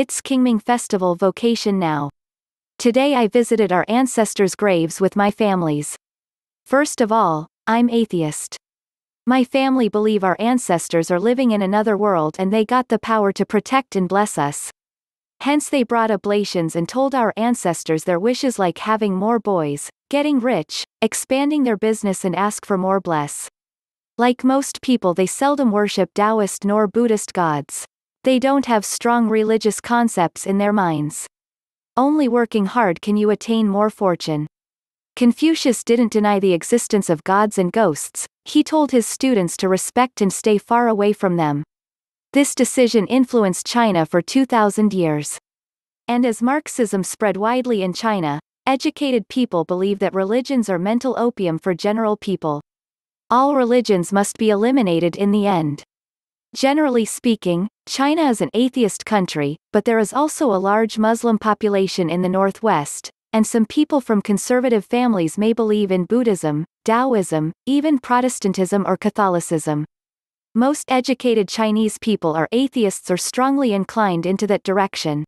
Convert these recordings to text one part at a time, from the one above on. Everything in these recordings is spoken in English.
It's Qingming Festival Vocation Now. Today I visited our ancestors' graves with my families. First of all, I'm atheist. My family believe our ancestors are living in another world and they got the power to protect and bless us. Hence they brought oblations and told our ancestors their wishes like having more boys, getting rich, expanding their business and ask for more bless. Like most people they seldom worship Taoist nor Buddhist gods. They don't have strong religious concepts in their minds. Only working hard can you attain more fortune. Confucius didn't deny the existence of gods and ghosts, he told his students to respect and stay far away from them. This decision influenced China for 2,000 years. And as Marxism spread widely in China, educated people believe that religions are mental opium for general people. All religions must be eliminated in the end. Generally speaking, China is an atheist country, but there is also a large Muslim population in the northwest, and some people from conservative families may believe in Buddhism, Taoism, even Protestantism or Catholicism. Most educated Chinese people are atheists or strongly inclined into that direction.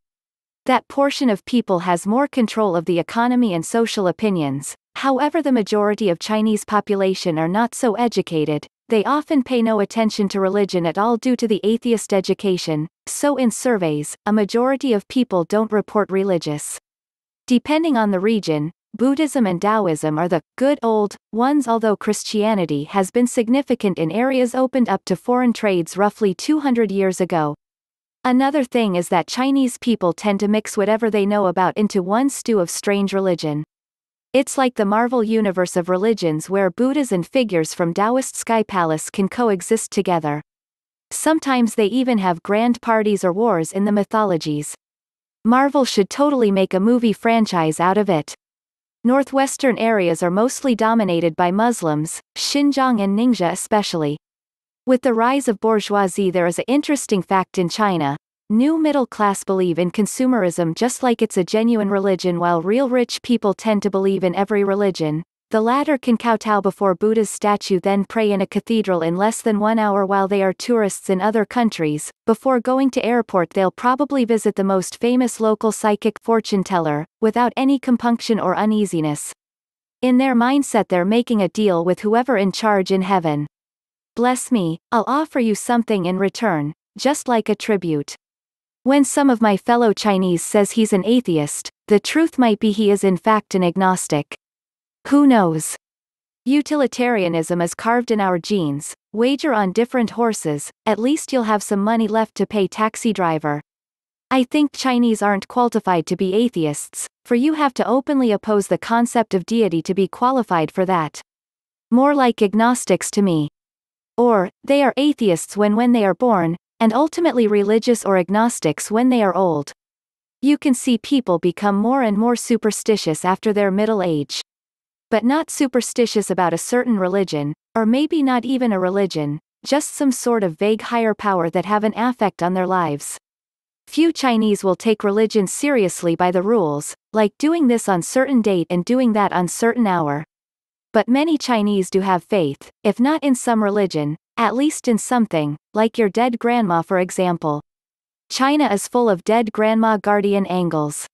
That portion of people has more control of the economy and social opinions, however the majority of Chinese population are not so educated, they often pay no attention to religion at all due to the atheist education, so in surveys, a majority of people don't report religious. Depending on the region, Buddhism and Taoism are the good old ones, although Christianity has been significant in areas opened up to foreign trades roughly 200 years ago. Another thing is that Chinese people tend to mix whatever they know about into one stew of strange religion. It's like the Marvel universe of religions where Buddhas and figures from Taoist Sky Palace can coexist together. Sometimes they even have grand parties or wars in the mythologies. Marvel should totally make a movie franchise out of it. Northwestern areas are mostly dominated by Muslims, Xinjiang and Ningxia especially. With the rise of bourgeoisie there is an interesting fact in China, New middle class believe in consumerism just like it's a genuine religion while real rich people tend to believe in every religion. The latter can kowtow before Buddha's statue then pray in a cathedral in less than one hour while they are tourists in other countries. Before going to airport they'll probably visit the most famous local psychic fortune teller, without any compunction or uneasiness. In their mindset they're making a deal with whoever in charge in heaven. Bless me, I'll offer you something in return, just like a tribute. When some of my fellow Chinese says he's an atheist, the truth might be he is in fact an agnostic. Who knows? Utilitarianism is carved in our genes, wager on different horses, at least you'll have some money left to pay taxi driver. I think Chinese aren't qualified to be atheists, for you have to openly oppose the concept of deity to be qualified for that. More like agnostics to me. Or, they are atheists when when they are born, and ultimately religious or agnostics when they are old. You can see people become more and more superstitious after their middle age. But not superstitious about a certain religion, or maybe not even a religion, just some sort of vague higher power that have an affect on their lives. Few Chinese will take religion seriously by the rules, like doing this on certain date and doing that on certain hour. But many Chinese do have faith, if not in some religion, at least in something, like your dead grandma for example. China is full of dead grandma guardian angels.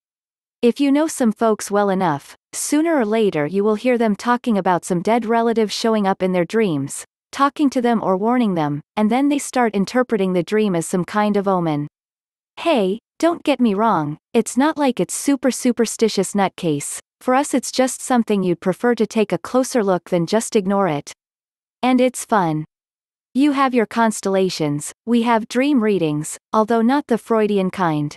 If you know some folks well enough, sooner or later you will hear them talking about some dead relative showing up in their dreams, talking to them or warning them, and then they start interpreting the dream as some kind of omen. Hey, don't get me wrong, it's not like it's super superstitious nutcase, for us it's just something you'd prefer to take a closer look than just ignore it. And it's fun. You have your constellations, we have dream readings, although not the Freudian kind.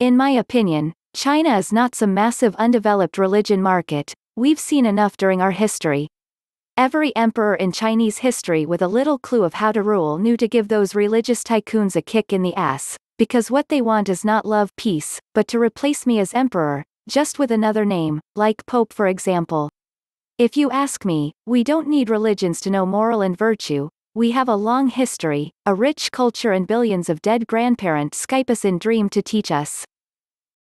In my opinion, China is not some massive undeveloped religion market, we've seen enough during our history. Every emperor in Chinese history with a little clue of how to rule knew to give those religious tycoons a kick in the ass, because what they want is not love peace, but to replace me as emperor, just with another name, like Pope for example. If you ask me, we don't need religions to know moral and virtue, we have a long history, a rich culture and billions of dead grandparents Skype us in dream to teach us.